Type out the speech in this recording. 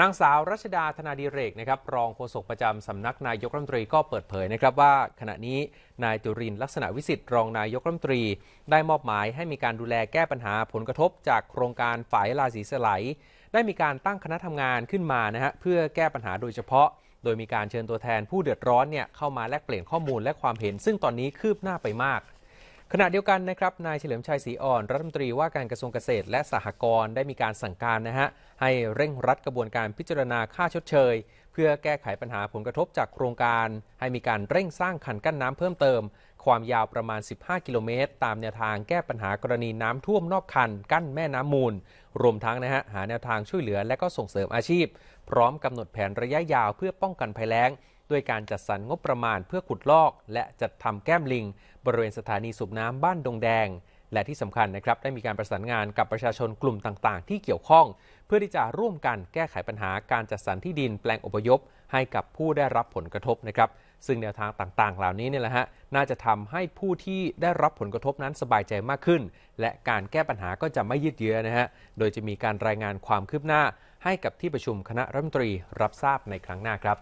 นางสาวรัชดาธนาดีเรกนะครับรองโฆษกประจำสำนักนายกรัฐมนตรีก็เปิดเผยนะครับว่าขณะนี้นายจุรินลักษณะวิสิทธิ์รองนายกรัฐมนตรี ได้มอบหมายให้มีการดูแลแก้ปัญหาผลกระทบ จากโครงการฝ่ายลาสีสไลด์ได้มีการตั้งคณะทำงานขึ้นมานะฮะเพื่อแก้ปัญหาโดยเฉพาะ โดยมีการเชิญตัวแทนผู้เดือดร้อนเนี่ยเข้ามาแลกเปลี่ยนข้อมูลและความเห็น ซึ่งตอนนี้คืบหน้าไปมากขณะเดียวกันนะครับนายเฉลิมชัยศรีอ่อน รัฐมนตรีว่าการกระทรวงเกษตรและสหกรณ์ได้มีการสั่งการนะฮะให้เร่งรัดกระบวนการพิจารณาค่าชดเชย เพื่อแก้ไขปัญหาผลกระทบจากโครงการ ให้มีการเร่งสร้างขันกั้นน้ำเพิ่มเติม ความยาวประมาณ 15 กิโลเมตร ตามแนวทางแก้ปัญหากรณีน้ำท่วมนอกคันกั้นแม่น้ำมูล รวมทั้งนะฮะหาแนวทางช่วยเหลือและก็ส่งเสริมอาชีพ พร้อมกำหนดแผนระยะยาวเพื่อป้องกันภัยแล้งด้วยการจัดสรรงบประมาณเพื่อขุดลอก และจัดทำแก้มลิง บริเวณสถานีสูบน้ำบ้านดงแดง และที่สำคัญนะครับ ได้มีการประสานงานกับประชาชนกลุ่มต่างๆ ที่เกี่ยวข้อง เพื่อที่จะร่วมกันแก้ไขปัญหา การจัดสรรที่ดินแปลงอพยพให้กับผู้ได้รับผลกระทบนะครับ ซึ่งแนวทางต่างๆ เหล่านี้เนี่ยแหละฮะน่าจะทำให้ผู้ที่ได้รับผลกระทบนั้นสบายใจมากขึ้น และการแก้ปัญหาก็จะไม่ยืดเยื้อนะฮะ โดยจะมีการรายงานความคืบหน้าให้กับที่ประชุมคณะรัฐมนตรีรับทราบในครั้งหน้าครับ